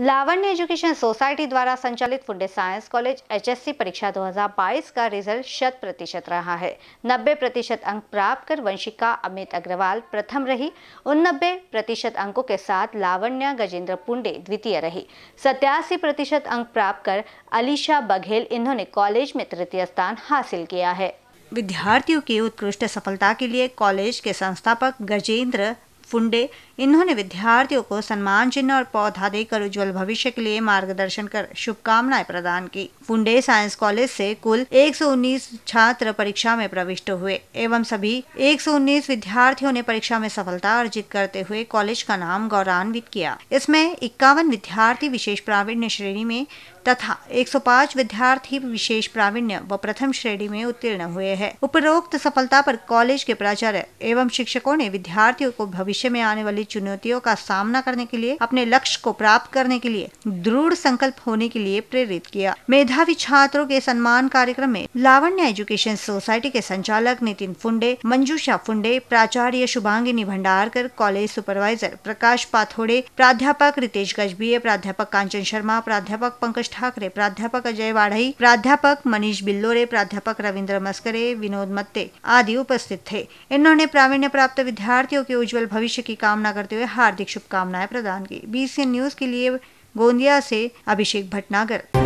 लावण्य education society द्वारा संचालित food science college HSC परीक्षा 2022 का रिजल्ट शत प्रतिशत रहा है 90 प्रतिशत अंक प्राप्त कर वंशिका अमित अग्रवाल प्रथम रही नब्बे प्रतिशत अंकों के साथ लावण्य गजेंद्र पुंडे द्वितीय रही सत्यासी प्रतिशत अंक प्राप्त कर अलीशा बघेल इन्होंने कॉलेज में तृतीय स्थान हासिल किया है विद्यार्थियों की उत्कृष्ट सफलता के लिए कॉलेज के संस्थापक गजेंद्र फुंडे इन्होंने विद्यार्थियों को सम्मान चिन्ह और पौधा देकर उज्जवल भविष्य के लिए मार्गदर्शन कर शुभकामनाएं प्रदान की फुंडे साइंस कॉलेज से कुल 119 छात्र परीक्षा में प्रविष्ट हुए एवं सभी 119 विद्यार्थियों ने परीक्षा में सफलता अर्जित करते हुए कॉलेज का नाम गौरवान्वित किया इसमें इक्यावन विद्यार्थी विशेष प्रावीण्य श्रेणी में तथा 105 विद्यार्थी विशेष प्रावीण्य व प्रथम श्रेणी में उत्तीर्ण हुए हैं उपरोक्त सफलता पर कॉलेज के प्राचार्य एवं शिक्षकों ने विद्यार्थियों को भविष्य भविष्य में आने वाली चुनौतियों का सामना करने के लिए अपने लक्ष्य को प्राप्त करने के लिए दृढ़ संकल्प होने के लिए प्रेरित किया मेधावी छात्रों के सम्मान कार्यक्रम में लावण्य एजुकेशन सोसाइटी के संचालक नितिन फुंडे मंजूषा फुंडे प्राचार्य शुभांगिनी भंडारकर कॉलेज सुपरवाइजर प्रकाश पाथोड़े प्राध्यापक रितेश गजबीय प्राध्यापक कांचन शर्मा प्राध्यापक पंकज ठाकरे प्राध्यापक अजय वाढ़ई प्राध्यापक मनीष बिल्लोरे प्राध्यापक रविन्द्र मस्करे विनोद मत्ते आदि उपस्थित थे इन्होंने प्रावीण्य प्राप्त विद्यार्थियों के उज्जवल भविष्य भविष्य की कामना करते हुए हार्दिक शुभकामनाएं प्रदान की बीसीएन न्यूज के लिए गोंदिया से अभिषेक भटनागर